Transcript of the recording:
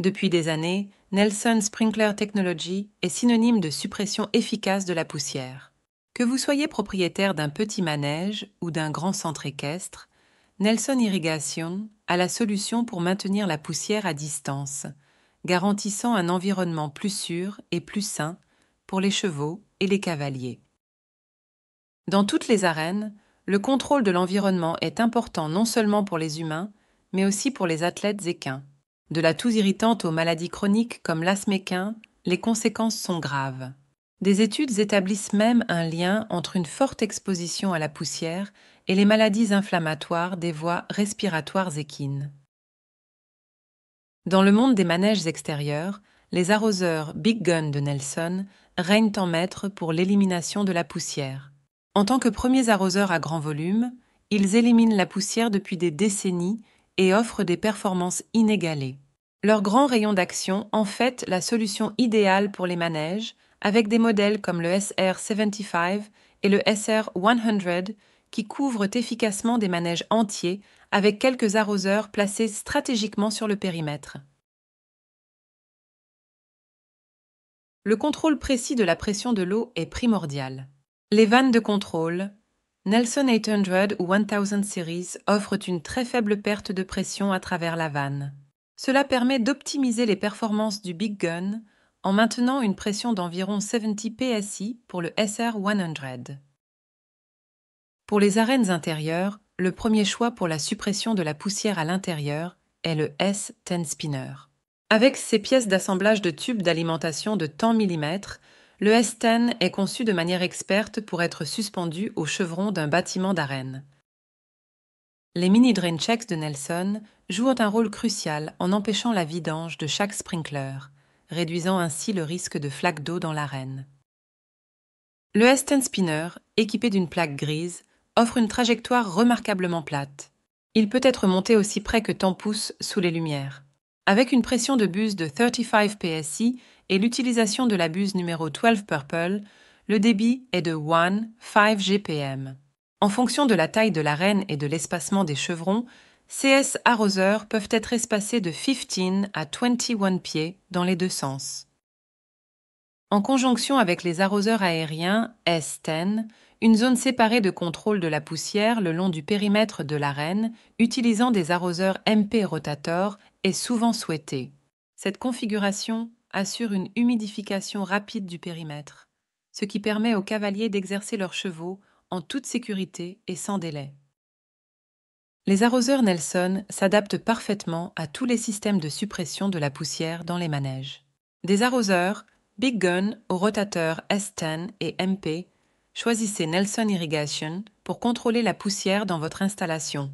Depuis des années, Nelson Sprinkler Technology est synonyme de suppression efficace de la poussière. Que vous soyez propriétaire d'un petit manège ou d'un grand centre équestre, Nelson Irrigation a la solution pour maintenir la poussière à distance, garantissant un environnement plus sûr et plus sain pour les chevaux et les cavaliers. Dans toutes les arènes, le contrôle de l'environnement est important non seulement pour les humains, mais aussi pour les athlètes équins. De la toux irritante aux maladies chroniques comme l'asméquin, les conséquences sont graves. Des études établissent même un lien entre une forte exposition à la poussière et les maladies inflammatoires des voies respiratoires équines. Dans le monde des manèges extérieurs, les arroseurs Big Gun de Nelson règnent en maître pour l'élimination de la poussière. En tant que premiers arroseurs à grand volume, ils éliminent la poussière depuis des décennies et offrent des performances inégalées. Leur grand rayon d'action en fait la solution idéale pour les manèges, avec des modèles comme le SR75 et le SR100 qui couvrent efficacement des manèges entiers avec quelques arroseurs placés stratégiquement sur le périmètre. Le contrôle précis de la pression de l'eau est primordial. Les vannes de contrôle Nelson 800 ou 1000 Series offrent une très faible perte de pression à travers la vanne. Cela permet d'optimiser les performances du Big Gun en maintenant une pression d'environ 70 psi pour le SR100. Pour les arènes intérieures, le premier choix pour la suppression de la poussière à l'intérieur est le S10 Spinner. Avec ses pièces d'assemblage de tubes d'alimentation de tant mm, le S10 est conçu de manière experte pour être suspendu au chevron d'un bâtiment d'arène. Les mini drain checks de Nelson jouent un rôle crucial en empêchant la vidange de chaque sprinkler, réduisant ainsi le risque de flaques d'eau dans l'arène. Le Heston Spinner, équipé d'une plaque grise, offre une trajectoire remarquablement plate. Il peut être monté aussi près que tant pousse sous les lumières. Avec une pression de buse de 35 PSI et l'utilisation de la buse numéro 12 Purple, le débit est de 1,5 GPM. En fonction de la taille de l'arène et de l'espacement des chevrons, CS arroseurs peuvent être espacés de 15 à 21 pieds dans les deux sens. En conjonction avec les arroseurs aériens S10, une zone séparée de contrôle de la poussière le long du périmètre de l'arène, utilisant des arroseurs MP Rotator est souvent souhaitée. Cette configuration assure une humidification rapide du périmètre, ce qui permet aux cavaliers d'exercer leurs chevaux en toute sécurité et sans délai. Les arroseurs Nelson s'adaptent parfaitement à tous les systèmes de suppression de la poussière dans les manèges. Des arroseurs Big Gun aux rotateurs S10 et MP, choisissez Nelson Irrigation pour contrôler la poussière dans votre installation.